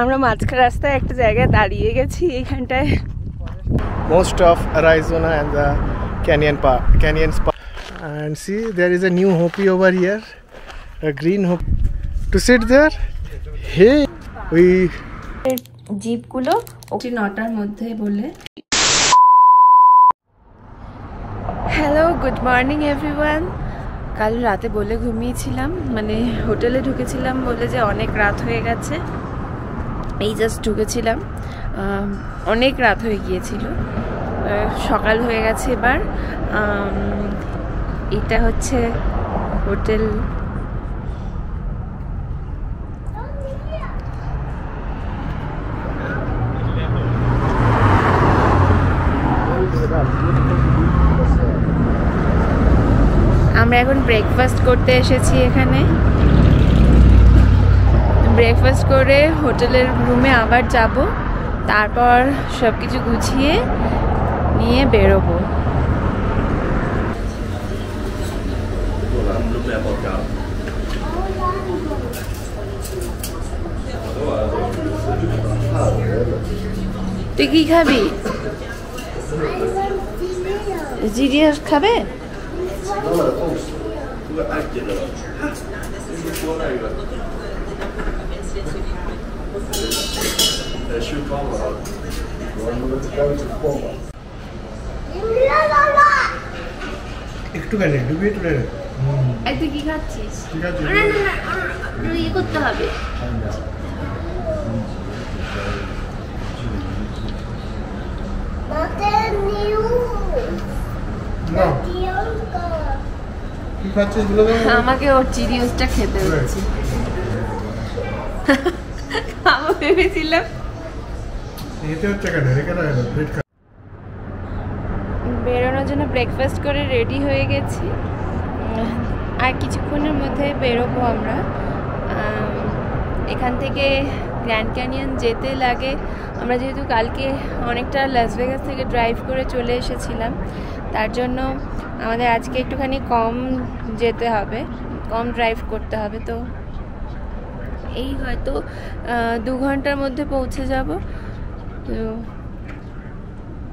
আমরা মাঝখানে রাস্তায় একটা জায়গায় দাঁড়িয়ে গেছি এইখানটায় most of Arizona and the canyon park canyon park see there is a new Hopi over here green hope to sit there hey ওই জিপগুলো ওটি নটার মধ্যে বলে হ্যালো গুড মর্নিং এভরিওয়ান কাল রাতে বলে ঘুমিয়েছিলাম মানে হোটেলে ঢুকেছিলাম বলে যে অনেক রাত হয়ে গেছে এই জাস্ট ঢুকেছিলাম অনেক রাত হয়ে গিয়েছিল সকাল হয়ে গেছে এবার এটা হচ্ছে হোটেল আমরা এখন ব্রেকফাস্ট করতে এসেছি এখানে ব্রেকফাস্ট করে হোটেলের রুমে আবার যাব তারপর সব কিছু গুছিয়ে নিয়ে বেরোবো তুই কি খাবি জিরিয়াস খাবে একটু গেলে ডুবিয়ে তুলে একটু কি খাচ্ছিস ইয়ে করতে হবে আমাকে ওর চিরিয়াসটা খেতে হচ্ছে আমি ভেবেছিলাম বেরোনোর জন্য ব্রেকফাস্ট করে রেডি হয়ে গেছি আর কিছুক্ষণের মধ্যে বেরোবো আমরা এখান থেকে গ্র্যান্ড ক্যানিয়ন যেতে লাগে আমরা যেহেতু কালকে অনেকটা লাস ভেগাস থেকে ড্রাইভ করে চলে এসেছিলাম তার জন্য আমাদের আজকে একটুখানি কম যেতে হবে কম ড্রাইভ করতে হবে তো এই হয়তো দু ঘন্টার মধ্যে পৌঁছে যাব তো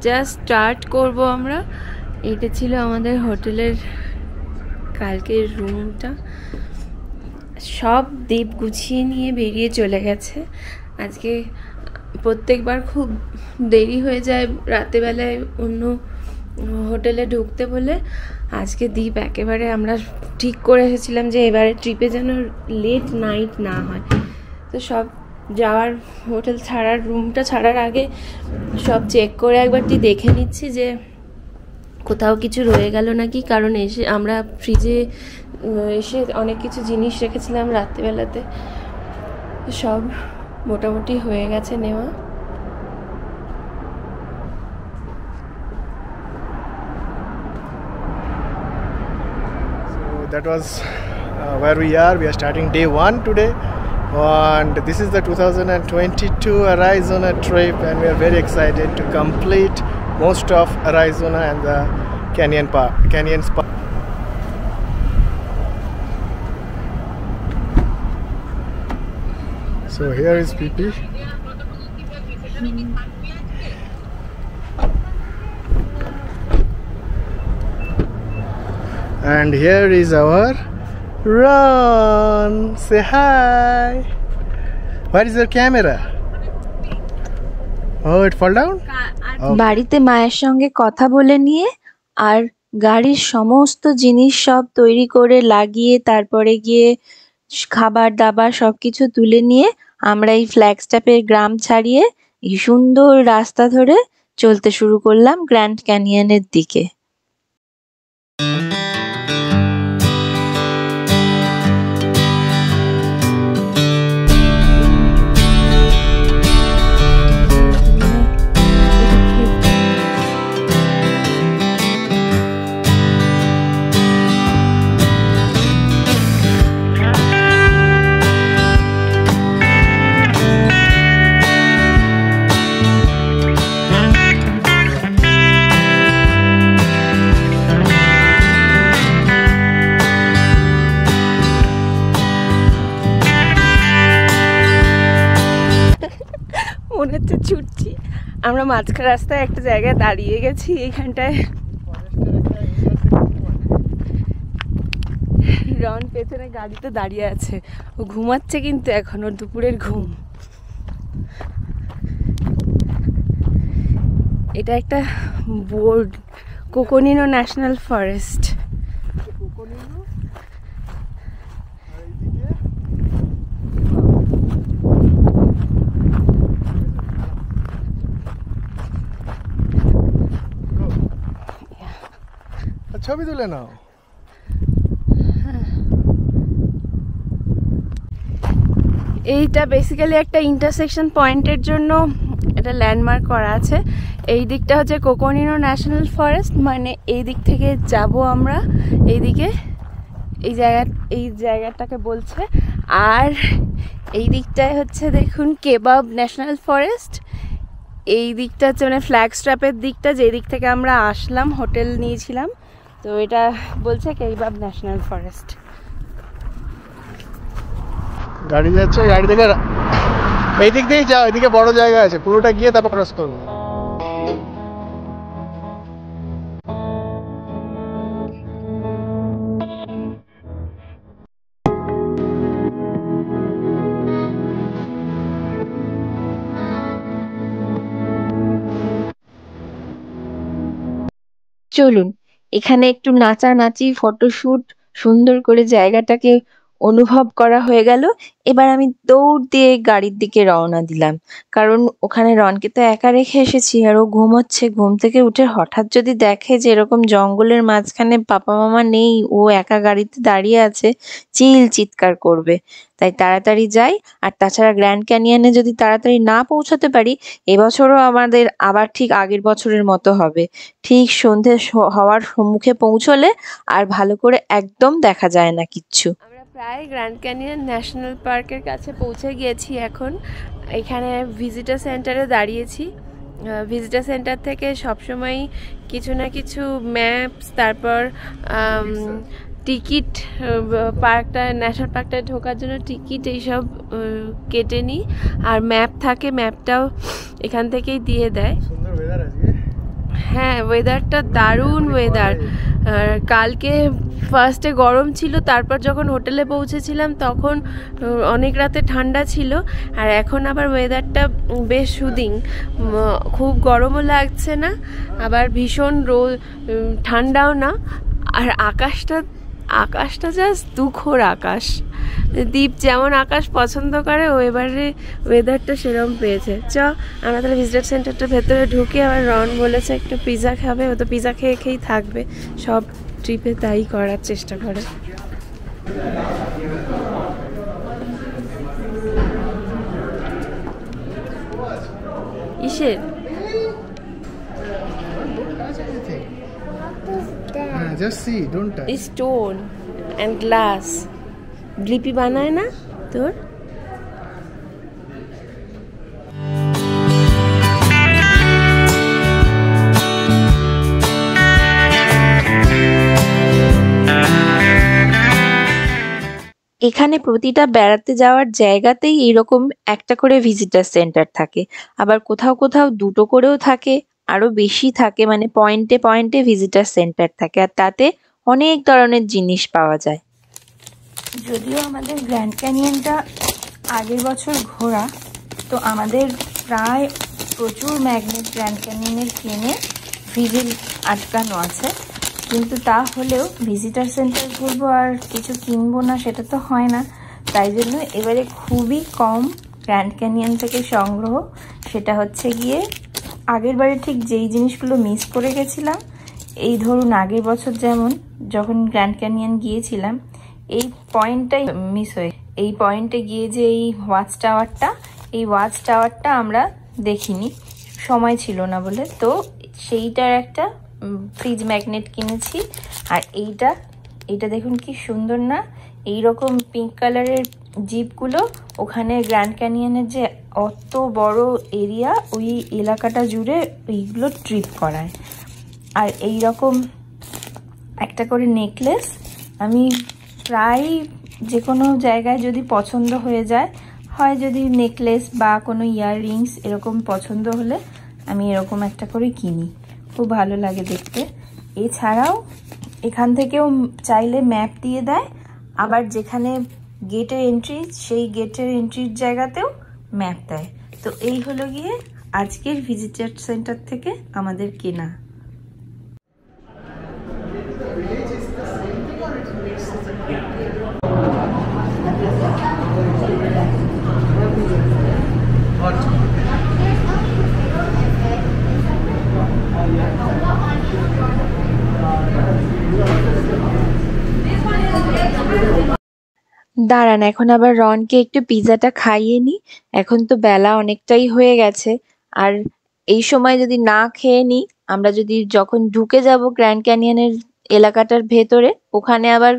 জাস্ট স্টার্ট করব আমরা এটা ছিল আমাদের হোটেলের কালকের রুমটা সব দ্বীপ গুছিয়ে নিয়ে বেরিয়ে চলে গেছে আজকে প্রত্যেকবার খুব দেরি হয়ে যায় রাতেবেলায় অন্য হোটেলে ঢুকতে বলে আজকে দ্বীপ একেবারে আমরা ঠিক করে এসেছিলাম যে এবারে ট্রিপে যেন লেট নাইট না হয় তো সব যাওয়ার হোটেল ছাড়ার রুমটা ছাড়ার আগে সব চেক করে একবারটি দেখে নিচ্ছি যে কোথাও কিছু রয়ে গেল নাকি কারণ এসে আমরা ফ্রিজে এসে অনেক কিছু জিনিস রেখেছিলাম রাত্রিবেলাতে সব মোটামুটি হয়ে গেছে নেওয়া that was uh, where we are we are starting day 1 today and this is the 2022 Arizona trip and we are very excited to complete most of Arizona and the canyon park canyon spa so here is PP and here is our Ron, say hi. Where is your camera? Oh, it fall down? বাড়িতে মায়ের সঙ্গে কথা বলে নিয়ে আর গাড়ির সমস্ত জিনিস সব তৈরি করে লাগিয়ে তারপরে গিয়ে খাবার দাবার সব কিছু তুলে নিয়ে আমরা এই ফ্ল্যাগস্টাপের গ্রাম ছাড়িয়ে সুন্দর রাস্তা ধরে চলতে শুরু করলাম গ্র্যান্ড ক্যানিয়নের দিকে মনে হচ্ছে ছুটছি আমরা মাঝখান রাস্তায় একটা জায়গায় দাঁড়িয়ে গেছি এইখানটায় রন পেছনে গাড়িতে দাঁড়িয়ে আছে ও ঘুমাচ্ছে কিন্তু এখন ওর দুপুরের ঘুম এটা একটা বোর্ড কোকোনিনো ন্যাশনাল ফরেস্ট ছবি তুলে নাও এইটা বেসিক্যালি একটা ইন্টারসেকশন পয়েন্টের জন্য এটা ল্যান্ডমার্ক করা আছে এই দিকটা হচ্ছে কোকোনিনো ন্যাশনাল ফরেস্ট মানে এই দিক থেকে যাব আমরা এইদিকে এই জায়গা এই জায়গাটাকে বলছে আর এই দিকটায় হচ্ছে দেখুন কেবাব ন্যাশনাল ফরেস্ট এই দিকটা হচ্ছে মানে ফ্ল্যাগ স্ট্র্যাপের দিকটা যেই দিক থেকে আমরা আসলাম হোটেল নিয়েছিলাম তো এটা বলছে কেইবাব ন্যাশনাল ফরেস্ট গাড়ি যাচ্ছে গাড়ি দেখে এই দিক দিয়েই যাও এদিকে বড় জায়গা আছে পুরোটা গিয়ে তারপর ক্রস করবো চলুন এখানে একটু নাচানাচি ফটোশুট সুন্দর করে জায়গাটাকে অনুভব করা হয়ে গেল এবার আমি দৌড় দিয়ে গাড়ির দিকে রওনা দিলাম কারণ ওখানে রনকে তো একা রেখে এসেছি আর ও ঘুমোচ্ছে ঘুম থেকে উঠে হঠাৎ যদি দেখে যে এরকম জঙ্গলের মাঝখানে পাপা মামা নেই ও একা গাড়িতে দাঁড়িয়ে আছে চিল চিৎকার করবে তাই তাড়াতাড়ি যাই আর তাছাড়া গ্র্যান্ড ক্যানিয়নে যদি তাড়াতাড়ি না পৌঁছাতে পারি এবছরও আমাদের আবার ঠিক আগের বছরের মতো হবে ঠিক সন্ধে হওয়ার সম্মুখে পৌঁছলে আর ভালো করে একদম দেখা যায় না কিচ্ছু প্রায় গ্র্যান্ড ক্যানিয়ন ন্যাশনাল পার্কের কাছে পৌঁছে গিয়েছি এখন এখানে ভিজিটার সেন্টারে দাঁড়িয়েছি ভিজিটার সেন্টার থেকে সবসময়ই কিছু না কিছু ম্যাপস তারপর টিকিট পার্কটা ন্যাশনাল পার্কটা ঢোকার জন্য টিকিট এইসব কেটে নিই আর ম্যাপ থাকে ম্যাপটাও এখান থেকেই দিয়ে দেয় হ্যাঁ ওয়েদারটা দারুণ ওয়েদার কালকে ফার্স্টে গরম ছিল তারপর যখন হোটেলে পৌঁছেছিলাম তখন অনেক রাতে ঠান্ডা ছিল আর এখন আবার ওয়েদারটা বেশ সুদিং খুব গরমও লাগছে না আবার ভীষণ রোদ ঠান্ডাও না আর আকাশটা আকাশটা জাস্ট দুখোর আকাশ দ্বীপ যেমন আকাশ পছন্দ করে ও এবারে ওয়েদারটা সেরম পেয়েছে চ আমরা তাহলে ভিজিটার সেন্টারটার ভেতরে ঢুকে আবার রন বলেছে একটু পিজা খাবে ও তো পিজা খেয়ে খেয়েই থাকবে সব ট্রিপে তাই করার চেষ্টা করে ইসের স্টোন অ্যান্ড গ্লাস লিপি বানায় না তোর এখানে প্রতিটা বেড়াতে যাওয়ার জায়গাতেই এরকম একটা করে ভিজিটার সেন্টার থাকে আবার কোথাও কোথাও দুটো করেও থাকে আরও বেশি থাকে মানে পয়েন্টে পয়েন্টে ভিজিটার সেন্টার থাকে আর তাতে অনেক ধরনের জিনিস পাওয়া যায় যদিও আমাদের গ্র্যান্ড ক্যানিয়নটা আগের বছর ঘোরা তো আমাদের প্রায় প্রচুর ম্যাগনেট গ্র্যান্ড ক্যানিয়নের কেনে ভিজিট আটকানো আছে কিন্তু তা হলেও ভিজিটার সেন্টার ঘুরবো আর কিছু কিনবো না সেটা তো হয় না তাই জন্য এবারে খুবই কম গ্র্যান্ড ক্যানিয়ন থেকে সংগ্রহ সেটা হচ্ছে গিয়ে আগের বারে ঠিক যেই জিনিসগুলো মিস করে গেছিলাম এই ধরুন আগের বছর যেমন যখন গ্র্যান্ড ক্যানিয়ন গিয়েছিলাম এই পয়েন্টটাই মিস হয়ে এই পয়েন্টে গিয়ে যে এই ওয়াচ টাওয়ারটা এই ওয়াচ টাওয়ারটা আমরা দেখিনি সময় ছিল না বলে তো সেইটার একটা ফ্রিজ ম্যাগনেট কিনেছি আর এইটা এটা দেখুন কি সুন্দর না এই রকম পিঙ্ক কালারের জিপগুলো ওখানে গ্র্যান্ড ক্যানিয়নের যে অত বড় এরিয়া ওই এলাকাটা জুড়ে এইগুলো ট্রিপ করায় আর এই রকম একটা করে নেকলেস আমি প্রায় যে কোনো জায়গায় যদি পছন্দ হয়ে যায় হয় যদি নেকলেস বা কোনো ইয়াররিংস এরকম পছন্দ হলে আমি এরকম একটা করে কিনি খুব ভালো লাগে দেখতে এছাড়াও এখান থেকেও চাইলে ম্যাপ দিয়ে দেয় আবার যেখানে গেটের এন্ট্রি সেই গেটের এন্ট্রির জায়গাতেও ম্যাপ দেয় তো এই হলো গিয়ে আজকের ভিজিটার সেন্টার থেকে আমাদের কেনা দাঁড়ান এখন আবার রনকে একটু পিৎজাটা খাইয়ে নিই এখন তো বেলা অনেকটাই হয়ে গেছে আর এই সময় যদি না খেয়ে নিই আমরা যদি যখন ঢুকে যাব গ্র্যান্ড ক্যানিয়নের এলাকাটার ভেতরে ওখানে আবার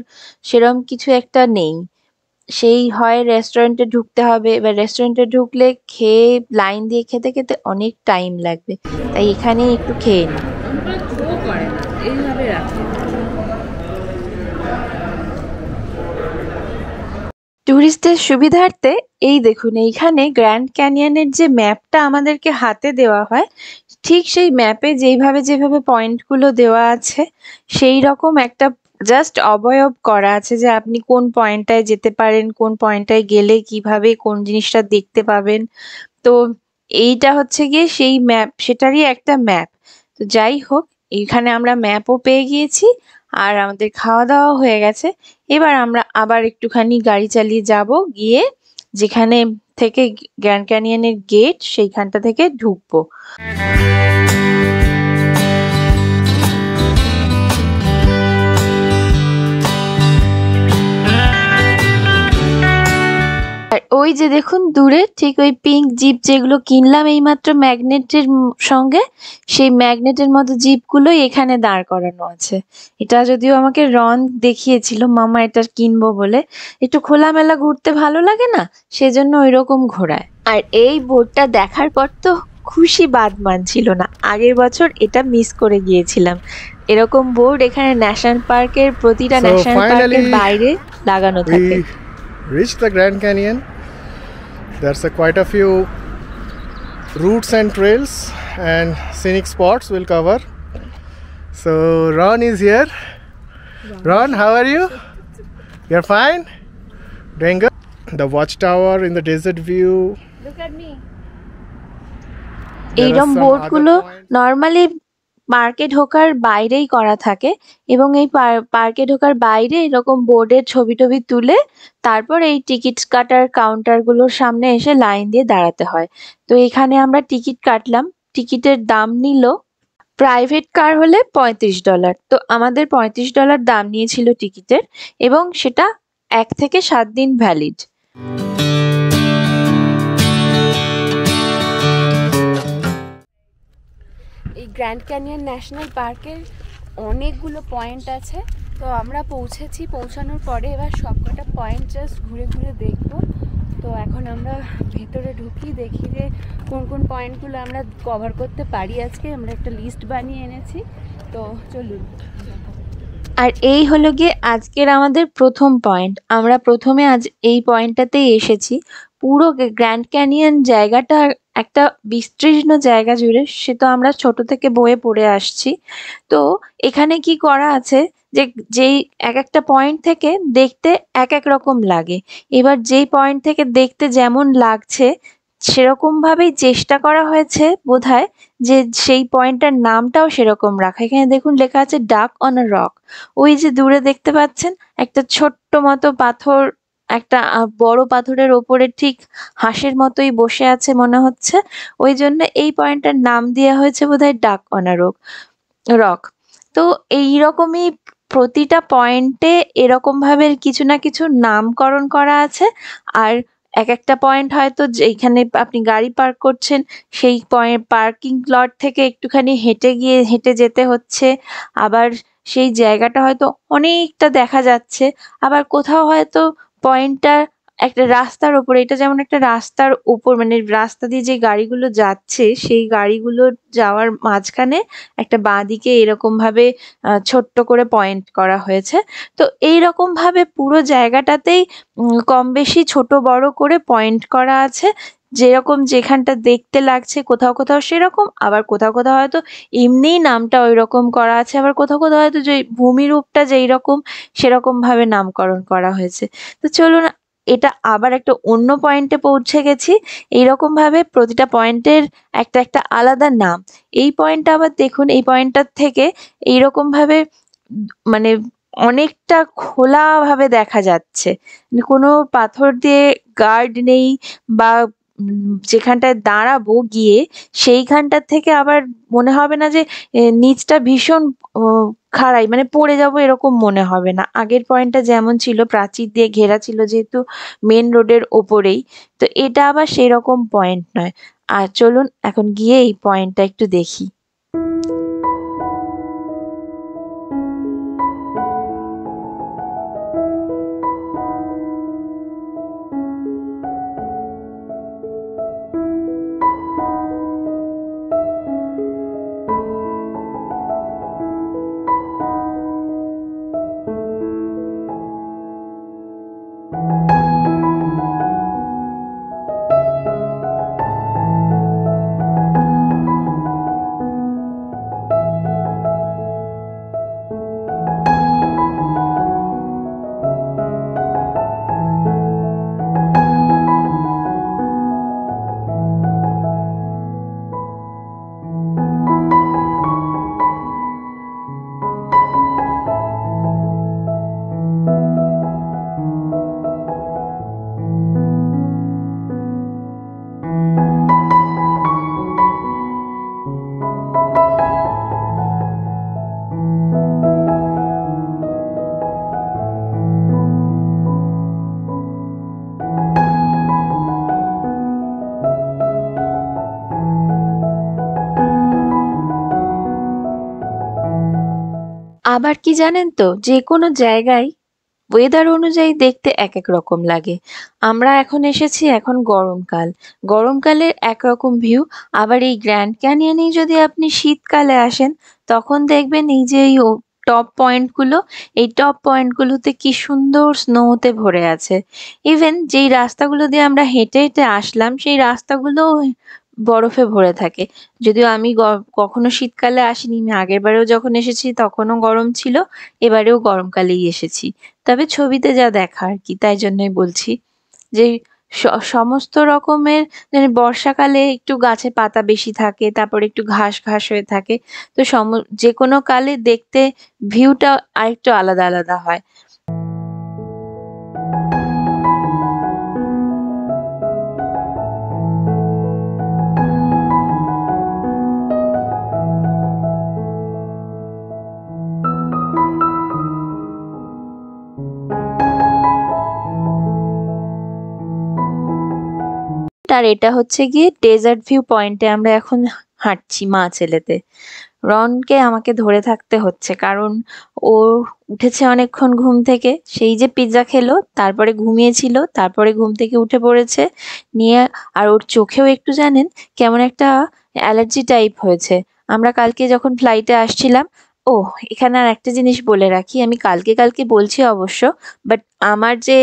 সেরম কিছু একটা নেই সেই হয় রেস্টুরেন্টে ঢুকতে হবে এবার রেস্টুরেন্টে ঢুকলে খেয়ে লাইন দিয়ে খেতে খেতে অনেক টাইম লাগবে তাই এখানেই একটু খেয়ে নিই ট্যুরিস্টদের সুবিধার্থে এই দেখুন এইখানে গ্র্যান্ড ক্যানিয়নের যে ম্যাপটা আমাদেরকে হাতে দেওয়া হয় ঠিক সেই ম্যাপে যেইভাবে যেভাবে পয়েন্টগুলো দেওয়া আছে সেই রকম একটা জাস্ট অবয়ব করা আছে যে আপনি কোন পয়েন্টটায় যেতে পারেন কোন পয়েন্টটায় গেলে কিভাবে কোন জিনিসটা দেখতে পাবেন তো এইটা হচ্ছে গিয়ে সেই ম্যাপ সেটারই একটা ম্যাপ তো যাই হোক এখানে আমরা ম্যাপও পেয়ে গিয়েছি আর আমাদের খাওয়া দাওয়া হয়ে গেছে এবার আমরা আবার একটুখানি গাড়ি চালিয়ে যাব গিয়ে যেখানে থেকে গ্র্যান্ড ক্যানিয়নের গেট সেইখানটা থেকে ঢুকবো ওই যে দেখুন দূরে ঠিক ওই পিঙ্ক জিপ যেগুলো কিনলাম এইমাত্র ম্যাগনেটের সঙ্গে সেই ম্যাগনেটের মতো জিপগুলো এখানে দাঁড় করানো আছে এটা যদিও আমাকে রন দেখিয়েছিল মামা এটা কিনবো বলে একটু খোলামেলা ঘুরতে ভালো লাগে না সেজন্য ওই রকম ঘোরায় আর এই বোর্ডটা দেখার পর তো খুশি বাদ মানছিল না আগের বছর এটা মিস করে গিয়েছিলাম এরকম বোর্ড এখানে ন্যাশনাল পার্কের প্রতিটা ন্যাশনাল পার্কের বাইরে লাগানো থাকে reach the Grand Canyon there's a quite a few routes and trails and scenic spots we'll cover so Ron is here Ron how are you you're fine doing good the watchtower in the desert view look at me এইরকম বোর্ডগুলো normally. পার্কে ঢোকার বাইরেই করা থাকে এবং এই পার্কে ঢোকার বাইরে এরকম বোর্ডের ছবি টবি তুলে তারপর এই টিকিট কাটার কাউন্টারগুলোর সামনে এসে লাইন দিয়ে দাঁড়াতে হয় তো এখানে আমরা টিকিট কাটলাম টিকিটের দাম নিল প্রাইভেট কার হলে পঁয়ত্রিশ ডলার তো আমাদের পঁয়ত্রিশ ডলার দাম নিয়েছিল টিকিটের এবং সেটা এক থেকে সাত দিন ভ্যালিড গ্র্যান্ড ক্যানিয়ন ন্যাশনাল পার্কের অনেকগুলো পয়েন্ট আছে তো আমরা পৌঁছেছি পৌঁছানোর পরে এবার সবকটা পয়েন্ট জাস্ট ঘুরে ঘুরে দেখব তো এখন আমরা ভেতরে ঢুকি দেখি যে কোন কোন পয়েন্টগুলো আমরা কভার করতে পারি আজকে আমরা একটা লিস্ট বানিয়ে এনেছি তো চলুন আর এই হলো গিয়ে আজকের আমাদের প্রথম পয়েন্ট আমরা প্রথমে আজ এই পয়েন্টটাতেই এসেছি পুরো গ্র্যান্ড ক্যানিয়ন জায়গাটা একটা বিস্তীর্ণ জায়গা জুড়ে সে তো আমরা ছোট থেকে বয়ে পড়ে আসছি তো এখানে কি করা আছে যে যেই এক একটা পয়েন্ট থেকে দেখতে এক এক রকম লাগে এবার যেই পয়েন্ট থেকে দেখতে যেমন লাগছে সেরকমভাবেই চেষ্টা করা হয়েছে বোধ যে সেই পয়েন্টটার নামটাও সেরকম রাখা এখানে দেখুন লেখা আছে ডাক অন আ রক ওই যে দূরে দেখতে পাচ্ছেন একটা ছোট্ট মতো পাথর একটা বড় পাথরের ওপরে ঠিক হাঁসের মতোই বসে আছে মনে হচ্ছে ওই জন্য এই পয়েন্টটার নাম দেওয়া হয়েছে বোধহয় ডাক অনারক রক তো এইরকমই প্রতিটা পয়েন্টে এরকমভাবে কিছু না কিছু নামকরণ করা আছে আর এক একটা পয়েন্ট হয়তো যেখানে আপনি গাড়ি পার্ক করছেন সেই পয়েন্ট পার্কিং লট থেকে একটুখানি হেঁটে গিয়ে হেঁটে যেতে হচ্ছে আবার সেই জায়গাটা হয়তো অনেকটা দেখা যাচ্ছে আবার কোথাও হয়তো পয়েন্টটা একটা রাস্তার ওপরে এটা যেমন একটা রাস্তার উপর মানে রাস্তা দিয়ে যে গাড়িগুলো যাচ্ছে সেই গাড়িগুলো যাওয়ার মাঝখানে একটা বাঁদিকে এরকম ভাবে ছোট্ট করে পয়েন্ট করা হয়েছে তো এই রকম ভাবে পুরো জায়গাটাতেই কম বেশি ছোট বড় করে পয়েন্ট করা আছে যেরকম যেখানটা দেখতে লাগছে কোথাও কোথাও সেরকম আবার কোথাও কোথাও হয়তো এমনিই নামটা ওই রকম করা আছে আবার কোথাও কোথাও হয়তো যে ভূমিরূপটা যেই রকম সেরকমভাবে নামকরণ করা হয়েছে তো চলুন এটা আবার একটা অন্য পয়েন্টে পৌঁছে গেছি এইরকমভাবে প্রতিটা পয়েন্টের একটা একটা আলাদা নাম এই পয়েন্টটা আবার দেখুন এই পয়েন্টটার থেকে এইরকমভাবে মানে অনেকটা খোলাভাবে দেখা যাচ্ছে কোনো পাথর দিয়ে গার্ড নেই বা যেখানটায় দাঁড়াবো গিয়ে সেইখানটার থেকে আবার মনে হবে না যে নিচটা ভীষণ খাড়াই মানে পড়ে যাব এরকম মনে হবে না আগের পয়েন্টটা যেমন ছিল প্রাচীর দিয়ে ঘেরা ছিল যেহেতু মেন রোডের ওপরেই তো এটা আবার সেই রকম পয়েন্ট নয় আর চলুন এখন গিয়ে এই পয়েন্টটা একটু দেখি কি জানেন তো যে কোনো জায়গায় ওয়েদার অনুযায়ী দেখতে এক এক রকম লাগে আমরা এখন এসেছি এখন গরমকাল গরমকালের একরকম ভিউ আবার এই গ্র্যান্ড ক্যানিয়নেই যদি আপনি শীতকালে আসেন তখন দেখবেন এই যে এই টপ পয়েন্টগুলো এই টপ পয়েন্টগুলোতে কি সুন্দর স্নোতে ভরে আছে ইভেন যেই রাস্তাগুলো দিয়ে আমরা হেঁটে হেঁটে আসলাম সেই রাস্তাগুলো বরফে ভরে থাকে যদিও আমি কখনো শীতকালে আসিনি আমি আগের বারেও যখন এসেছি তখনও গরম ছিল এবারেও গরমকালেই এসেছি তবে ছবিতে যা দেখা আর কি তাই জন্যই বলছি যে সমস্ত রকমের মানে বর্ষাকালে একটু গাছে পাতা বেশি থাকে তারপর একটু ঘাস ঘাস হয়ে থাকে তো সম যে কোনো কালে দেখতে ভিউটা আরেকটু আলাদা আলাদা হয় আর এটা হচ্ছে গিয়ে ডেজার্ট ভিউ পয়েন্টে আমরা এখন হাঁটছি মা ছেলেতে রনকে আমাকে ধরে থাকতে হচ্ছে কারণ ও উঠেছে অনেকক্ষণ ঘুম থেকে সেই যে পিৎজা খেলো তারপরে ঘুমিয়েছিল তারপরে ঘুম থেকে উঠে পড়েছে নিয়ে আর ওর চোখেও একটু জানেন কেমন একটা অ্যালার্জি টাইপ হয়েছে আমরা কালকে যখন ফ্লাইটে আসছিলাম ও এখানে আর একটা জিনিস বলে রাখি আমি কালকে কালকে বলছি অবশ্য বাট আমার যে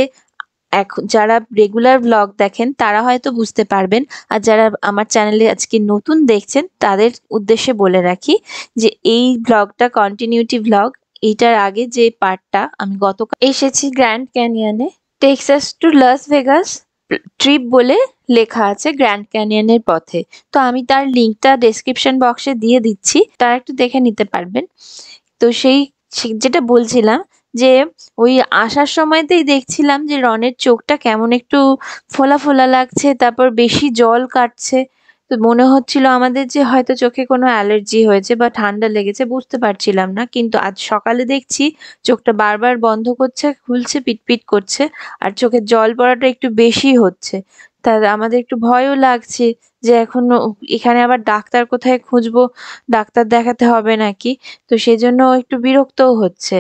এখন যারা রেগুলার ব্লগ দেখেন তারা হয়তো বুঝতে পারবেন আর যারা আমার চ্যানেলে আজকে নতুন দেখছেন তাদের উদ্দেশ্যে বলে রাখি যে এই ব্লগটা কন্টিনিউটি ব্লগ এইটার আগে যে পার্টটা আমি গতকাল এসেছি গ্র্যান্ড ক্যানিয়নে Texas to Las Vegas trip বলে লেখা আছে গ্র্যান্ড ক্যানিয়নের পথে তো আমি তার লিঙ্কটা ডেসক্রিপশন বক্সে দিয়ে দিচ্ছি তারা একটু দেখে নিতে পারবেন তো সেই যেটা বলছিলাম যে ওই আসার সময়তেই দেখছিলাম যে রনের চোখটা কেমন একটু ফোলা ফোলা লাগছে তারপর বেশি জল কাটছে তো মনে হচ্ছিল আমাদের যে হয়তো চোখে কোনো অ্যালার্জি হয়েছে বা ঠান্ডা লেগেছে বুঝতে পারছিলাম না কিন্তু আজ সকালে দেখছি চোখটা বারবার বন্ধ করছে খুলছে পিটপিট করছে আর চোখে জল পড়াটা একটু বেশি হচ্ছে তা আমাদের একটু ভয়ও লাগছে যে এখন এখানে আবার ডাক্তার কোথায় খুঁজবো ডাক্তার দেখাতে হবে নাকি তো সেই জন্য একটু বিরক্তও হচ্ছে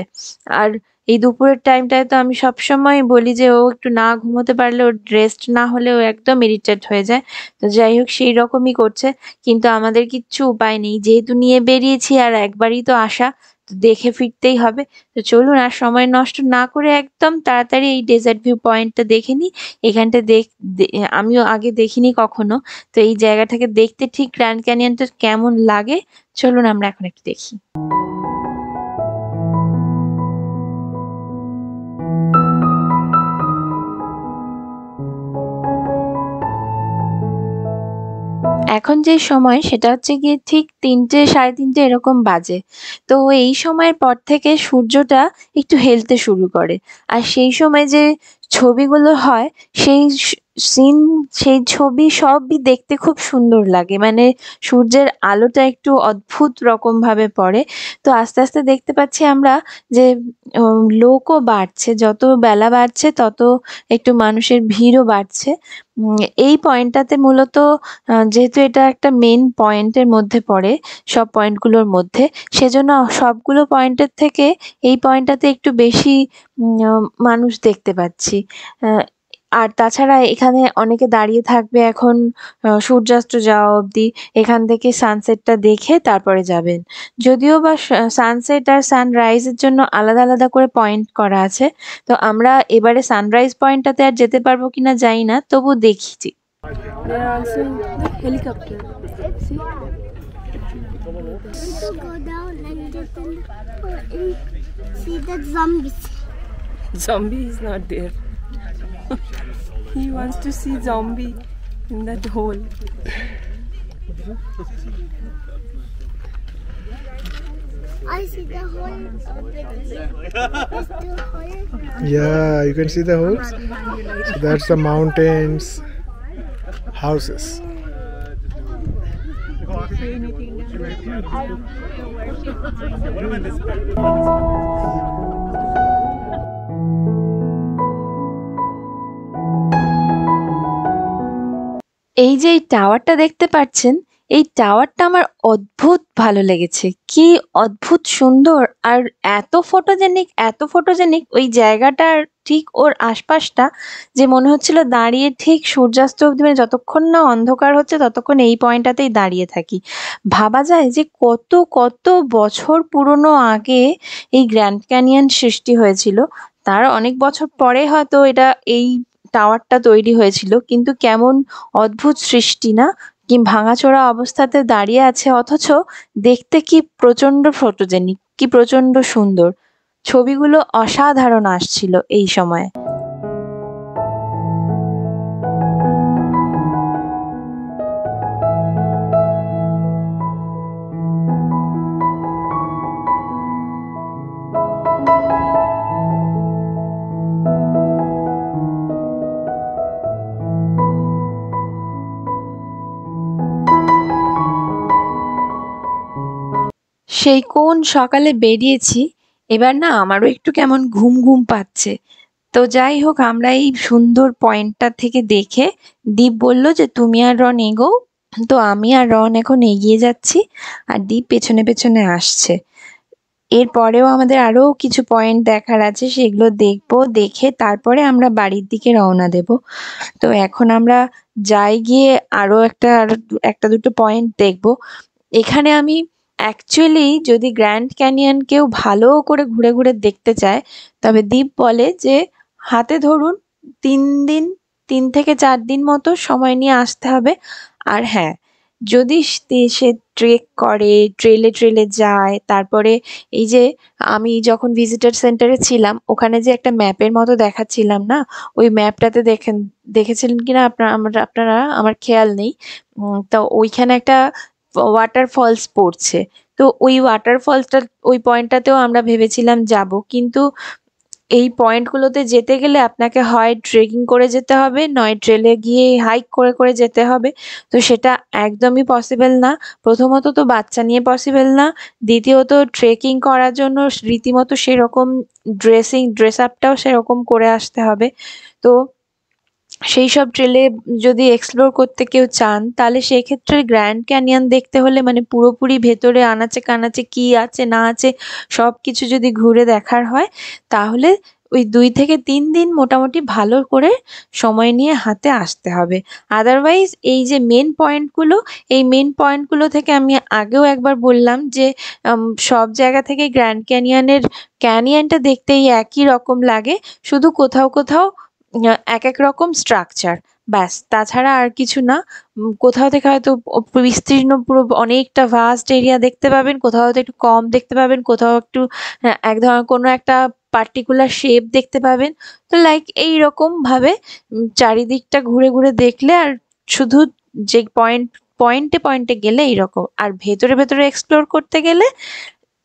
আর এই দুপুরের টাইমটায় তো আমি সবসময় বলি যে ও একটু না ঘুমোতে পারলে ওর রেস্ট না হলে ও একদম ইরিটেট হয়ে যায় তো যাই হোক সেই রকমই করছে কিন্তু আমাদের কিচ্ছু উপায় নেই যেহেতু নিয়ে বেরিয়েছি আর একবারই তো আসা দেখে ফিরতেই হবে তো চলুন আর সময় নষ্ট না করে একদম তাড়াতাড়ি এই ডেজার্ট ভিউ পয়েন্টটা দেখে নিই এখানটা দেখ আমিও আগে দেখিনি কখনো তো এই জায়গাটাকে দেখতে ঠিক গ্র্যান্ড ক্যানিয়নটা কেমন লাগে চলুন আমরা এখন একটু দেখি এখন যে সময় সেটা হচ্ছে গিয়ে ঠিক তিনটে সাড়ে তিনটে এরকম বাজে তো এই সময়ের পর থেকে সূর্যটা একটু হেলতে শুরু করে আর সেই সময় যে ছবিগুলো হয় সেই সিন সেই ছবি সবই দেখতে খুব সুন্দর লাগে মানে সূর্যের আলোটা একটু অদ্ভুত রকমভাবে পড়ে তো আস্তে আস্তে দেখতে পাচ্ছি আমরা যে লোকও বাড়ছে যত বেলা বাড়ছে তত একটু মানুষের ভিড়ও বাড়ছে এই পয়েন্টটাতে মূলত যেহেতু এটা একটা মেন পয়েন্টের মধ্যে পড়ে সব পয়েন্টগুলোর মধ্যে সেজন্য সবগুলো পয়েন্টের থেকে এই পয়েন্টটাতে একটু বেশি মানুষ দেখতে পাচ্ছি আর তাছাড়া এখানে অনেকে দাঁড়িয়ে থাকবে এখন সূর্যাস্ত যাওয়া অবধি এখান থেকে সানসেটটা দেখে তারপরে যাবেন যদিও বা সানসেট আর সানরাইজের জন্য আলাদা আলাদা করে পয়েন্ট করা আছে তো আমরা এবারে সানরাইজ পয়েন্টটাতে আর যেতে পারবো না যাই না তবু দেখিছি oh, see the zombies. Zombie is not there. He wants to see zombie in that hole. I see the hole. Yeah, you can see the holes. So that's the mountains, houses. এই যে এই টাওয়ারটা দেখতে পাচ্ছেন এই টাওয়ারটা আমার অদ্ভুত ভালো লেগেছে কি অদ্ভুত সুন্দর আর এত ফটোজেনিক এত ফটোজেনিক ওই জায়গাটার ঠিক ওর আশপাশটা যে মনে হচ্ছিল দাঁড়িয়ে ঠিক সূর্যাস্ত অবধি মানে যতক্ষণ না অন্ধকার হচ্ছে ততক্ষণ এই পয়েন্টটাতেই দাঁড়িয়ে থাকি ভাবা যায় যে কত কত বছর পুরনো আগে এই গ্র্যান্ড ক্যানিয়ন সৃষ্টি হয়েছিল তার অনেক বছর পরে হয়তো এটা এই টাওয়ারটা তৈরি হয়েছিল কিন্তু কেমন অদ্ভুত সৃষ্টি না কি ভাঙাচোরা অবস্থাতে দাঁড়িয়ে আছে অথচ দেখতে কি প্রচন্ড ফটোজেনিক কি প্রচন্ড সুন্দর ছবিগুলো অসাধারণ আসছিল এই সময় সেই কোন সকালে বেরিয়েছি এবার না আমারও একটু কেমন ঘুম ঘুম পাচ্ছে তো যাই হোক আমরা এই সুন্দর পয়েন্টটা থেকে দেখে দীপ বলল যে তুমি আর রন এগো তো আমি আর রন এখন এগিয়ে যাচ্ছি আর দীপ পেছনে পেছনে আসছে এরপরেও আমাদের আরও কিছু পয়েন্ট দেখার আছে সেগুলো দেখব দেখে তারপরে আমরা বাড়ির দিকে রওনা দেব তো এখন আমরা যাই গিয়ে আরও একটা একটা দুটো পয়েন্ট দেখব এখানে আমি অ্যাকচুয়ালি যদি গ্র্যান্ড ক্যানিয়ন কেউ ভালো করে ঘুরে ঘুরে দেখতে চায় তবে দ্বীপ বলে যে হাতে ধরুন তিন দিন তিন থেকে চার দিন মতো সময় নিয়ে আসতে হবে আর হ্যাঁ যদি সে ট্রেক করে ট্রেলে ট্রেলে যায় তারপরে এই যে আমি যখন ভিজিটার সেন্টারে ছিলাম ওখানে যে একটা ম্যাপের মতো দেখাচ্ছিলাম না ওই ম্যাপটাতে দেখেন দেখেছিলেন কিনা আপনারা আমার আপনারা আমার খেয়াল নেই তো ওইখানে একটা ওয়াটারফলস পড়ছে তো ওই ওয়াটারফলসটা ওই পয়েন্টটাতেও আমরা ভেবেছিলাম যাব কিন্তু এই পয়েন্টগুলোতে যেতে গেলে আপনাকে হয় ট্রেকিং করে যেতে হবে নয় ট্রেলে গিয়ে হাইক করে করে যেতে হবে তো সেটা একদমই পসিবেল না প্রথমত তো বাচ্চা নিয়ে পসিবল না দ্বিতীয়ত ট্রেকিং করার জন্য রীতিমতো সেরকম ড্রেসিং ড্রেস আপটাও সেরকম করে আসতে হবে তো সেই সব ট্রেলে যদি এক্সপ্লোর করতে কেউ চান তাহলে সেক্ষেত্রে গ্র্যান্ড ক্যানিয়ন দেখতে হলে মানে পুরোপুরি ভেতরে আনাচে কানাচে কি আছে না আছে সব কিছু যদি ঘুরে দেখার হয় তাহলে ওই দুই থেকে তিন দিন মোটামুটি ভালো করে সময় নিয়ে হাতে আসতে হবে আদারওয়াইজ এই যে মেন পয়েন্টগুলো এই মেন পয়েন্টগুলো থেকে আমি আগেও একবার বললাম যে সব জায়গা থেকে গ্র্যান্ড ক্যানিয়নের ক্যানিয়নটা দেখতেই একই রকম লাগে শুধু কোথাও কোথাও এক এক রকম স্ট্রাকচার ব্যাস তাছাড়া আর কিছু না কোথাও থেকে হয়তো বিস্তীর্ণ পুরো অনেকটা ভাস্ট এরিয়া দেখতে পাবেন কোথাও হয়তো একটু কম দেখতে পাবেন কোথাও একটু হ্যাঁ, এক ধরনের কোনো একটা পার্টিকুলার শেপ দেখতে পাবেন তো লাইক এই ভাবে চারিদিকটা ঘুরে ঘুরে দেখলে আর শুধু যে পয়েন্ট পয়েন্টে পয়েন্টে গেলে এইরকম আর ভেতরে ভেতরে এক্সপ্লোর করতে গেলে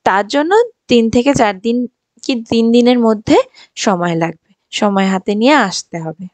তার জন্য তিন থেকে চার দিন কি তিন দিনের মধ্যে সময় লাগবে সময় হাতে নিয়ে আসতে হবে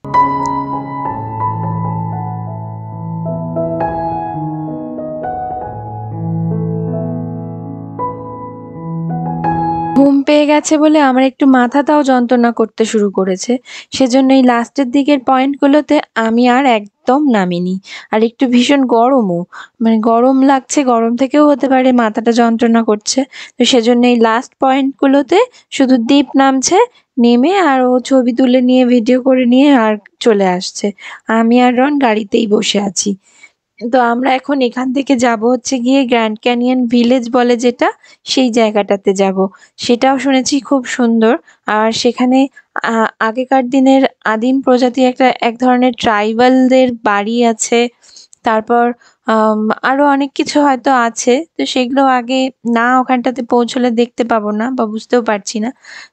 ঘুম পেয়ে গেছে বলে আমার একটু মাথাটাও যন্ত্রণা করতে শুরু করেছে সেজন্য এই লাস্টের দিকের পয়েন্টগুলোতে আমি আর একদম নামিনি আর একটু ভীষণ গরমও মানে গরম লাগছে গরম থেকেও হতে পারে মাথাটা যন্ত্রণা করছে তো সেজন্য এই লাস্ট পয়েন্টগুলোতে শুধু দ্বীপ নামছে নেমে আর ও ছবি তুলে নিয়ে ভিডিও করে নিয়ে আর চলে আসছে আমি আর রন গাড়িতেই বসে আছি তো আমরা এখন এখান থেকে যাব হচ্ছে গিয়ে গ্র্যান্ড ক্যানিয়ন ভিলেজ বলে যেটা সেই জায়গাটাতে যাব সেটাও শুনেছি খুব সুন্দর আর সেখানে আগেকার দিনের আদিম প্রজাতি একটা এক ধরনের ট্রাইবালদের বাড়ি আছে তারপর আরও অনেক কিছু হয়তো আছে তো সেগুলো আগে না ওখানটাতে পৌঁছলে দেখতে পাবো না বা বুঝতেও পারছি না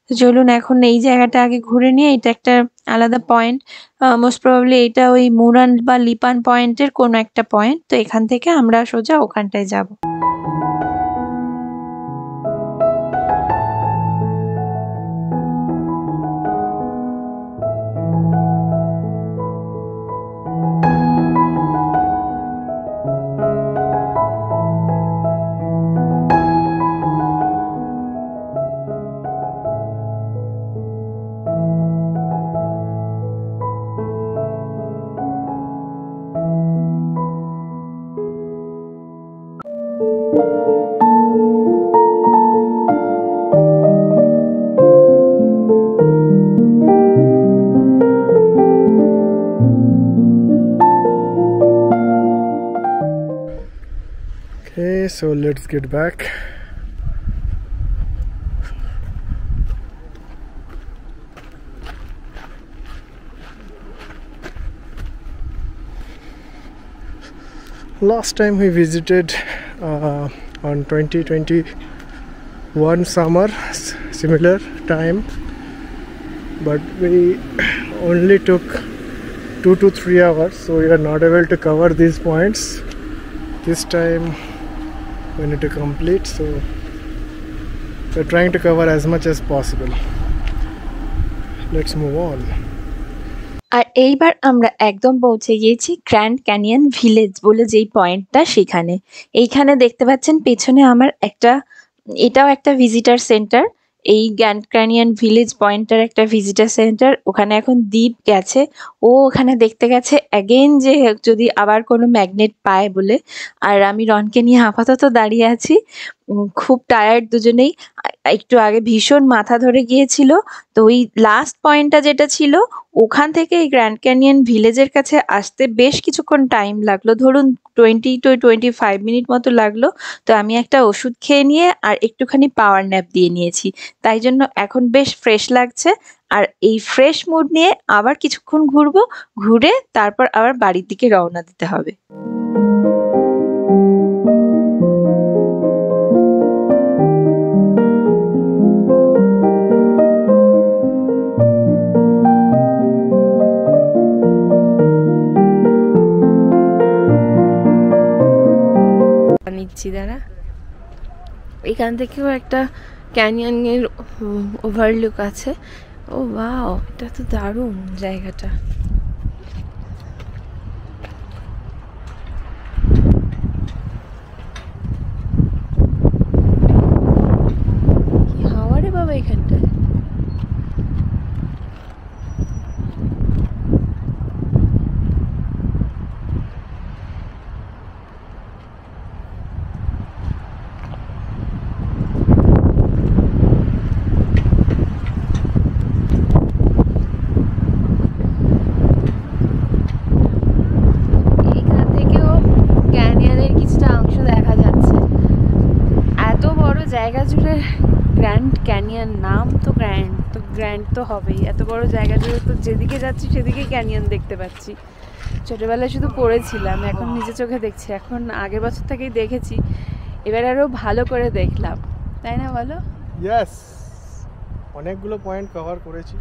তো চলুন এখন এই জায়গাটা আগে ঘুরে নিয়ে এটা একটা আলাদা পয়েন্ট মোস্ট প্রবাবলি এটা ওই মুরান বা লিপান পয়েন্টের কোনো একটা পয়েন্ট তো এখান থেকে আমরা সোজা ওখানটায় যাবো so let's get back last time we visited uh, on 2021 summer similar time but we only took two to three hours so we are not able to cover these points this time we need to complete so we're trying to cover as much as possible let's move on আর এইবার আমরা একদম পৌঁছে গিয়েছি grand Canyon village বলে যেই পয়েন্টটা সেখানে এইখানে দেখতে পাচ্ছেন পেছনে আমার একটা এটাও একটা ভিজিটার সেন্টার এই গ্র্যান্ড ক্যানিয়ন ভিলেজ পয়েন্টটার একটা ভিজিটার সেন্টার ওখানে এখন দ্বীপ গেছে ও ওখানে দেখতে গেছে অ্যাগেন যে যদি আবার কোনো ম্যাগনেট পায় বলে আর আমি রনকে নিয়ে আপাতত দাঁড়িয়ে আছি খুব টায়ার্ড দুজনেই একটু আগে ভীষণ মাথা ধরে গিয়েছিল তো ওই লাস্ট পয়েন্টটা যেটা ছিল ওখান থেকে এই গ্র্যান্ড ক্যানিয়ন ভিলেজের কাছে আসতে বেশ কিছুক্ষণ টাইম লাগলো ধরুন twenty two twenty five minute মতো লাগলো তো আমি একটা ওষুধ খেয়ে নিয়ে আর একটুখানি পাওয়ার ন্যাপ দিয়ে নিয়েছি তাই জন্য এখন বেশ ফ্রেশ লাগছে আর এই ফ্রেশ মুড নিয়ে আবার কিছুক্ষণ ঘুরবো ঘুরে তারপর আবার বাড়ির দিকে রওনা দিতে হবে নিচ্ছি এখান থেকেও একটা ক্যানিয়নের ওভারলুক আছে ও বাও এটা তো দারুণ জায়গাটা কি হাওয়ারে বাবা এখানটায় ক্যানিয়ন নাম তো গ্র্যান্ড তো গ্র্যান্ড তো হবেই এত বড় জায়গা জুড়ে তো যেদিকে যাচ্ছি সেদিকে ক্যানিয়ন দেখতে পাচ্ছি ছোটোবেলায় শুধু পড়েছিলাম এখন নিজে চোখে দেখছি এখন আগের বছর থেকেই দেখেছি এবার আরও ভালো করে দেখলাম তাই না বলো ইয়াস অনেকগুলো পয়েন্ট কভার করেছি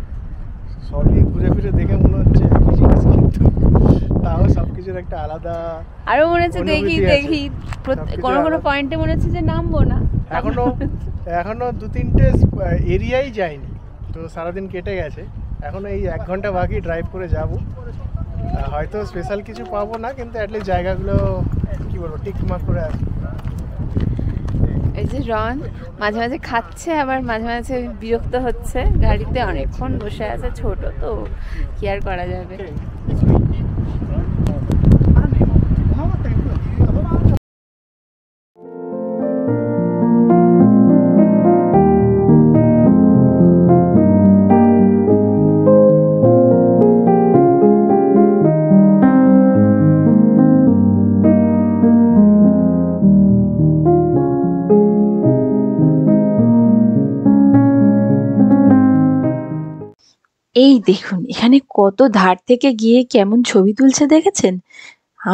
সবই ঘুরে ফিরে দেখে মনে হচ্ছে তাও সব কিছুর একটা আলাদা আরও মনে হচ্ছে দেখি দেখি কোনো কোনো পয়েন্টে মনে হচ্ছে যে নামবো না এখনো এখনো দু তিনটে এরিয়াই যায়নি তো সারাদিন কেটে গেছে এখন এই এক ঘন্টা বাকি ড্রাইভ করে যাব হয়তো স্পেশাল কিছু পাবো না কিন্তু অ্যাটলিস্ট জায়গাগুলো কি বলবো টিকমাক করে আসবো এই যে রন মাঝে মাঝে খাচ্ছে আবার মাঝে মাঝে বিরক্ত হচ্ছে গাড়িতে অনেকক্ষণ বসে আছে ছোট তো কি আর করা যাবে এই দেখুন এখানে কত ধার থেকে গিয়ে কেমন ছবি তুলছে দেখেছেন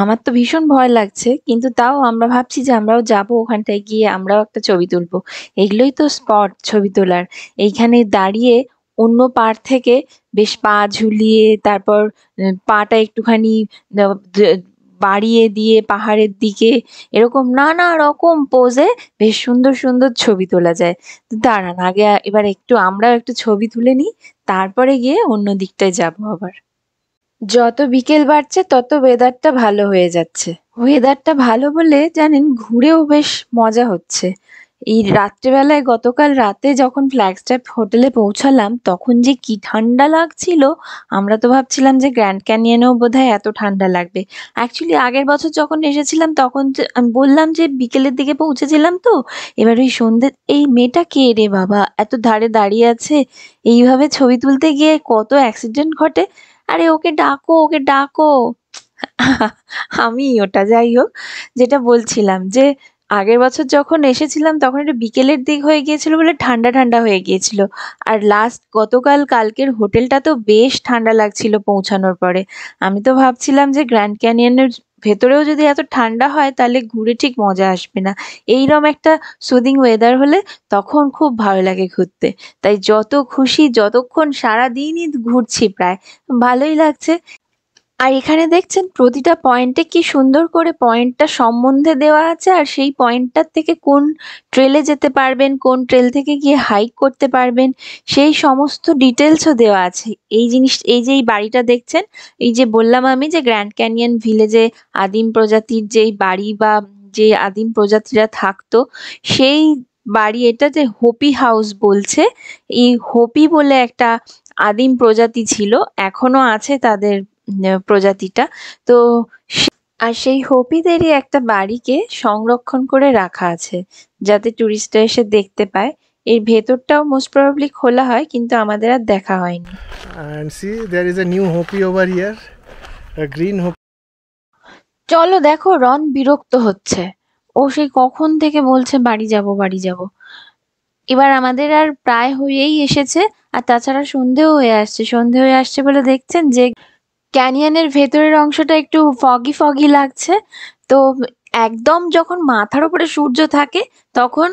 আমার তো ভীষণ ভয় লাগছে কিন্তু তাও আমরা ভাবছি যে আমরাও যাব ওখানটায় গিয়ে আমরাও একটা ছবি তুলবো এগুলোই তো স্পট ছবি তোলার এইখানে দাঁড়িয়ে অন্য পার থেকে বেশ পা ঝুলিয়ে তারপর পাটা একটুখানি বাড়িয়ে দিয়ে পাহাড়ের দিকে এরকম নানা রকম পোজে বেশ সুন্দর সুন্দর ছবি তোলা যায় তো দাঁড়ান আগে এবার একটু আমরাও একটু ছবি তুলে নিই তারপরে গিয়ে অন্য দিকটায় যাবো আবার যত বিকেল বাড়ছে তত ওয়েদারটা ভালো হয়ে যাচ্ছে ওয়েদারটা ভালো বলে জানেন ঘুরেও বেশ মজা হচ্ছে এই রাত্রেবেলায় গতকাল রাতে যখন ফ্ল্যাগস্ট্যাপ হোটেলে পৌঁছালাম তখন যে কি ঠান্ডা লাগছিল আমরা তো ভাবছিলাম যে গ্র্যান্ড ক্যানিয়নেও বোধহয় এত ঠান্ডা লাগবে অ্যাকচুয়ালি আগের বছর যখন এসেছিলাম তখন আমি বললাম যে বিকেলের দিকে পৌঁছেছিলাম তো এবার ওই সন্ধ্যে এই মেয়েটা কে রে বাবা এত ধারে দাঁড়িয়ে আছে এইভাবে ছবি তুলতে গিয়ে কত অ্যাক্সিডেন্ট ঘটে আরে ওকে ডাকো ওকে ডাকো আমি ওটা যাই হোক যেটা বলছিলাম যে আগের বছর যখন এসেছিলাম তখন এটা বিকেলের দিক হয়ে গিয়েছিল বলে ঠান্ডা ঠান্ডা হয়ে গিয়েছিল আর লাস্ট গতকাল কালকের হোটেলটা তো বেশ ঠান্ডা লাগছিল পৌঁছানোর পরে আমি তো ভাবছিলাম যে গ্র্যান্ড ক্যানিয়নের ভেতরেও যদি এত ঠান্ডা হয় তাহলে ঘুরে ঠিক মজা আসবে না এইরকম একটা সুদিং ওয়েদার হলে তখন খুব ভালো লাগে ঘুরতে তাই যত খুশি যতক্ষণ সারা দিনই ঘুরছি প্রায় ভালোই লাগছে আর এখানে দেখছেন প্রতিটা পয়েন্টে কি সুন্দর করে পয়েন্টটা সম্বন্ধে দেওয়া আছে আর সেই পয়েন্টটার থেকে কোন ট্রেলে যেতে পারবেন কোন ট্রেল থেকে গিয়ে হাইক করতে পারবেন সেই সমস্ত ডিটেলসও দেওয়া আছে এই জিনিস এই যে এই বাড়িটা দেখছেন এই যে বললাম আমি যে গ্র্যান্ড ক্যানিয়ন ভিলেজে আদিম প্রজাতির যেই বাড়ি বা যে আদিম প্রজাতিরা থাকতো সেই বাড়ি এটা যে হোপি হাউস বলছে এই হোপি বলে একটা আদিম প্রজাতি ছিল এখনো আছে তাদের প্রজাতিটা তো আর সেই হোপিদেরই একটা বাড়িকে সংরক্ষণ করে রাখা আছে যাতে টুরিস্টরা এসে দেখতে পায় এর ভেতরটাও মোস্ট প্রবাবলি খোলা হয় কিন্তু আমাদের আর দেখা হয়নি চলো দেখো রন বিরক্ত হচ্ছে ও সেই কখন থেকে বলছে বাড়ি যাব বাড়ি যাব এবার আমাদের আর প্রায় হয়েই এসেছে আর তাছাড়া সন্ধেও হয়ে আসছে সন্ধে হয়ে আসছে বলে দেখছেন যে ক্যানিয়নের ভেতরের অংশটা একটু ফগি ফগি লাগছে তো একদম যখন মাথার উপরে সূর্য থাকে তখন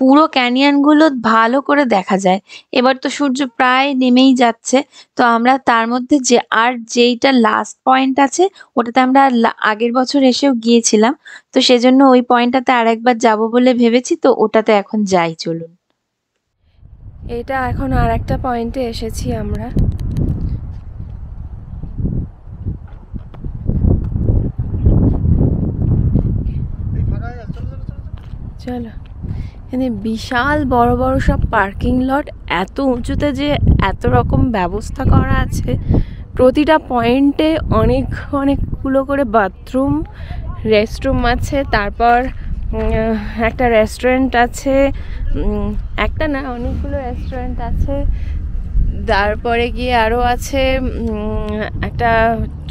পুরো ক্যানিয়নগুলো ভালো করে দেখা যায় এবার তো সূর্য প্রায় নেমেই যাচ্ছে তো আমরা তার মধ্যে যে আর যেইটা লাস্ট পয়েন্ট আছে ওটাতে আমরা আগের বছর এসেও গিয়েছিলাম তো সেজন্য ওই পয়েন্টটাতে আর একবার যাবো বলে ভেবেছি তো ওটাতে এখন যাই চলুন এটা এখন আর একটা পয়েন্টে এসেছি আমরা চলো এখানে বিশাল বড় বড় সব পার্কিং লট এত উঁচুতে যে এত রকম ব্যবস্থা করা আছে প্রতিটা পয়েন্টে অনেক অনেকগুলো করে বাথরুম রেস্টরুম আছে তারপর একটা রেস্টুরেন্ট আছে একটা না অনেকগুলো রেস্টুরেন্ট আছে তারপরে গিয়ে আরও আছে একটা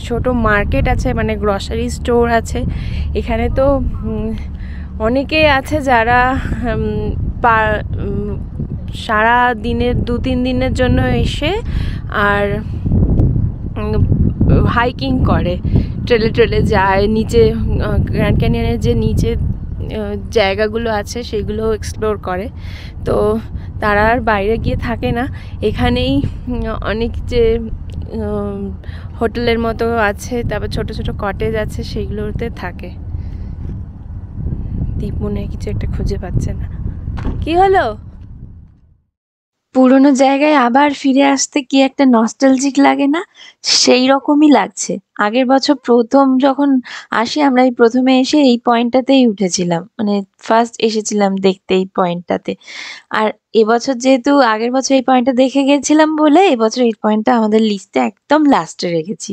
ছোট মার্কেট আছে মানে গ্রসারি স্টোর আছে এখানে তো অনেকেই আছে যারা সারা দিনের দু তিন দিনের জন্য এসে আর হাইকিং করে ট্রেলে ট্রেলে যায় নিচে গ্র্যান্ড ক্যানিয়নের যে নিচে জায়গাগুলো আছে সেগুলো এক্সপ্লোর করে তো তারা আর বাইরে গিয়ে থাকে না এখানেই অনেক যে হোটেলের মতো আছে তারপর ছোট ছোট কটেজ আছে সেইগুলোতে থাকে দীপ মনে হয় কিছু একটা খুঁজে পাচ্ছে না কি হলো পুরনো জায়গায় আবার ফিরে আসতে কি একটা নস্টালজিক লাগে না সেই রকমই লাগছে আগের বছর প্রথম যখন আসি আমরা এই প্রথমে এসে এই পয়েন্টটাতেই উঠেছিলাম মানে ফার্স্ট এসেছিলাম দেখতে এই পয়েন্টটাতে আর এবছর যেহেতু আগের বছর এই পয়েন্টটা দেখে গেছিলাম বলে এবছর এই পয়েন্টটা আমাদের লিস্টে একদম লাস্টে রেখেছি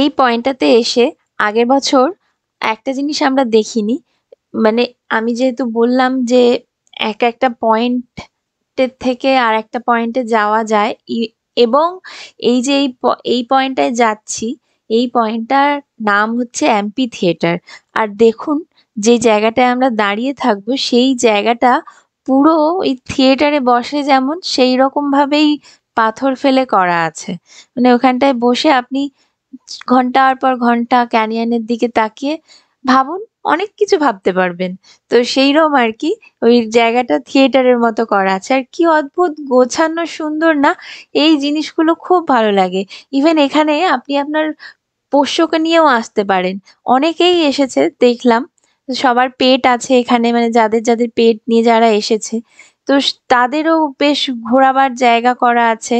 এই পয়েন্টটাতে এসে আগের বছর একটা জিনিস আমরা দেখিনি মানে আমি যেহেতু বললাম যে এক একটা পয়েন্টের থেকে আর একটা পয়েন্টে যাওয়া যায় এবং এই যে এই এই পয়েন্টটায় যাচ্ছি এই পয়েন্টটার নাম হচ্ছে অ্যাম্পি থিয়েটার আর দেখুন যে জায়গাটায় আমরা দাঁড়িয়ে থাকবো সেই জায়গাটা পুরো এই থিয়েটারে বসে যেমন সেই রকমভাবেই পাথর ফেলে করা আছে মানে ওখানটায় বসে আপনি ঘন্টার পর ঘন্টা ক্যানিয়নের দিকে তাকিয়ে ভাবুন অনেক কিছু ভাবতে পারবেন তো সেই রকম আর কি ওই জায়গাটা থিয়েটারের মতো করা আছে আর কি অদ্ভুত গোছানো সুন্দর না এই জিনিসগুলো খুব ভালো লাগে ইভেন এখানে আপনি আপনার পোষ্যকে নিয়েও আসতে পারেন অনেকেই এসেছে দেখলাম সবার পেট আছে এখানে মানে যাদের যাদের পেট নিয়ে যারা এসেছে তো তাদেরও বেশ ঘোরাবার জায়গা করা আছে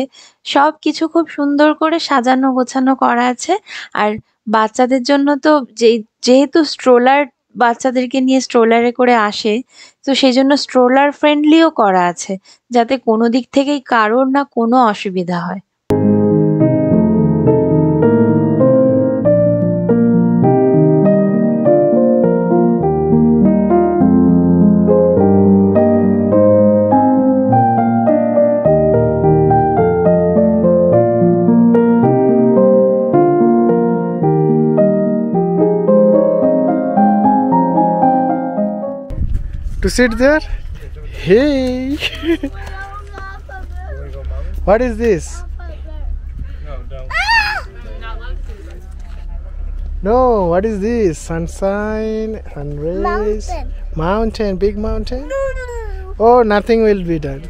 সব কিছু খুব সুন্দর করে সাজানো গোছানো করা আছে আর বাচ্চাদের জন্য তো যেহেতু স্ট্রোলার বাচ্চাদেরকে নিয়ে স্ট্রোলারে করে আসে তো সেই জন্য স্ট্রোলার ফ্রেন্ডলিও করা আছে যাতে কোনো দিক থেকেই কারোর না কোনো অসুবিধা হয় to sit there? Hey! what is this? No, what is this? Sunshine, sunrays, mountain, mountain big mountain. No, no, no. Oh, nothing will be done.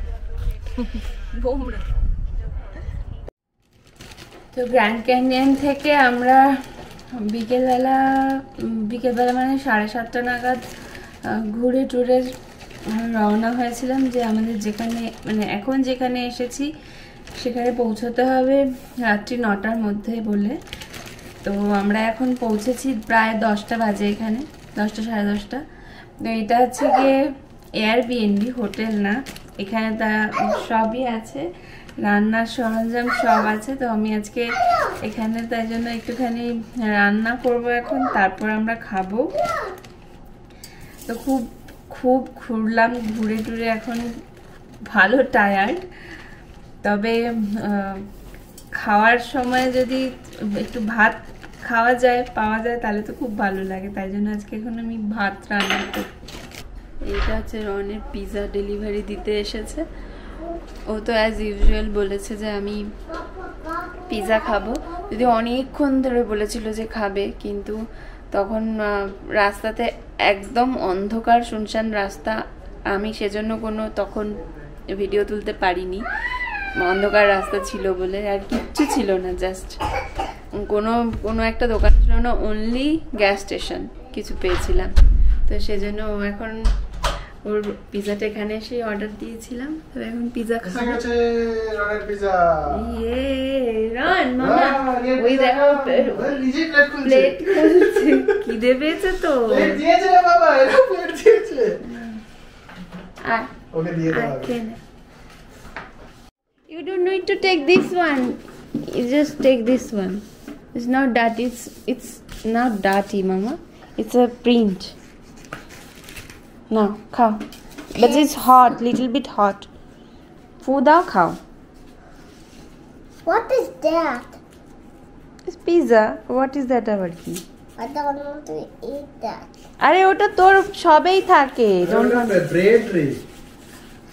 তো গ্র্যান্ড ক্যানিয়ন থেকে আমরা বিকেলবেলা বিকেলবেলা মানে সাড়ে সাতটা নাগাদ ঘুরে টুরে রওনা হয়েছিলাম যে আমাদের যেখানে মানে এখন যেখানে এসেছি সেখানে পৌঁছতে হবে রাত্রি নটার মধ্যে বলে তো আমরা এখন পৌঁছেছি প্রায় দশটা বাজে এখানে দশটা সাড়ে দশটা তো এটা হচ্ছে গিয়ে এয়ারবিএনবি হোটেল না এখানে তা সবই আছে রান্নার সরঞ্জাম সব আছে তো আমি আজকে এখানে তাই জন্য একটুখানি রান্না করব এখন তারপর আমরা খাবো তো খুব খুব ঘুরলাম ঘুরে টুরে এখন ভালো টায়ার্ড তবে খাওয়ার সময় যদি একটু ভাত খাওয়া যায় পাওয়া যায় তাহলে তো খুব ভালো লাগে তাই জন্য আজকে এখন আমি ভাত রান্না করি এইটা হচ্ছে রনের পিৎজা ডেলিভারি দিতে এসেছে ও তো অ্যাজ ইউজুয়াল বলেছে যে আমি পিৎজা খাবো যদি অনেকক্ষণ ধরে বলেছিল যে খাবে কিন্তু তখন রাস্তাতে একদম অন্ধকার শুনশান রাস্তা আমি সেজন্য কোনো তখন ভিডিও তুলতে পারিনি অন্ধকার রাস্তা ছিল বলে আর কিচ্ছু ছিল না জাস্ট কোনো কোনো একটা দোকান ছিল না অনলি গ্যাস স্টেশন কিছু পেয়েছিলাম তো সেজন্য এখন ওর পিজাটা এখানে এসে অর্ডার দিয়েছিলাম তবে এখন পিজা খাবো গেছে রনের পিজা ইয়ে রন মামা ওই দেখো নিজে প্লেট খুলছে প্লেট খুলছে কি দেবেছে তো প্লেট দিয়েছে না বাবা এরা প্লেট দিয়েছে আর ওকে দিয়ে দাও কেন You don't need to take this one. You just take this one. It's not dirty. It's it's not dirty, মামা it's a print Now, cow. But it's hot, little bit hot. Food or cow? What is that? It's pizza. What is that আবার কি? I don't want to eat that. আরে ওটা তোর সবেই থাকে। Don't want a bread tree.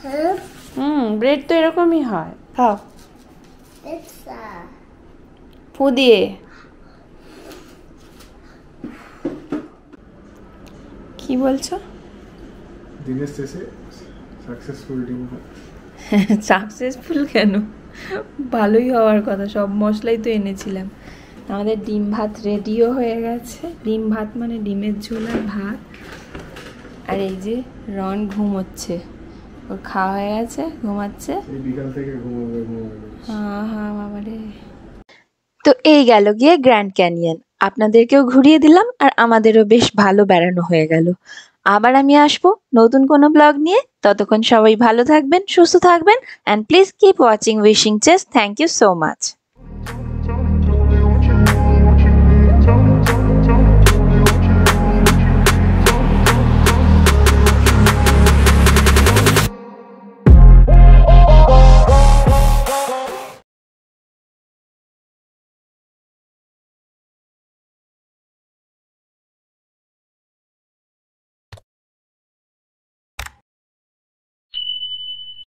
Huh? Hmm, bread to your এরকমই হয়। How? Pizza. ফু দিয়ে। কি বলছো? দিনের শেষে সাকসেসফুল ডিম সাকসেসফুল কেন ভালোই হওয়ার কথা সব মশলাই তো এনেছিলাম আমাদের ডিম ভাত রেডিও হয়ে গেছে ডিম ভাত মানে ডিমের ঝোল আর ভাত আর এই যে রন ঘুমোচ্ছে ওর খাওয়া হয়ে গেছে ঘুমাচ্ছে বিকাল থেকে ঘুমাবে হ্যাঁ হ্যাঁ রে তো এই গেল গিয়ে গ্র্যান্ড ক্যানিয়ন আপনাদেরকেও ঘুরিয়ে দিলাম আর আমাদেরও বেশ ভালো বেড়ানো হয়ে গেল আবার আমি আসবো নতুন কোনো ব্লগ নিয়ে ততক্ষণ সবাই ভালো থাকবেন সুস্থ থাকবেন and please keep watching wishing chess thank you so much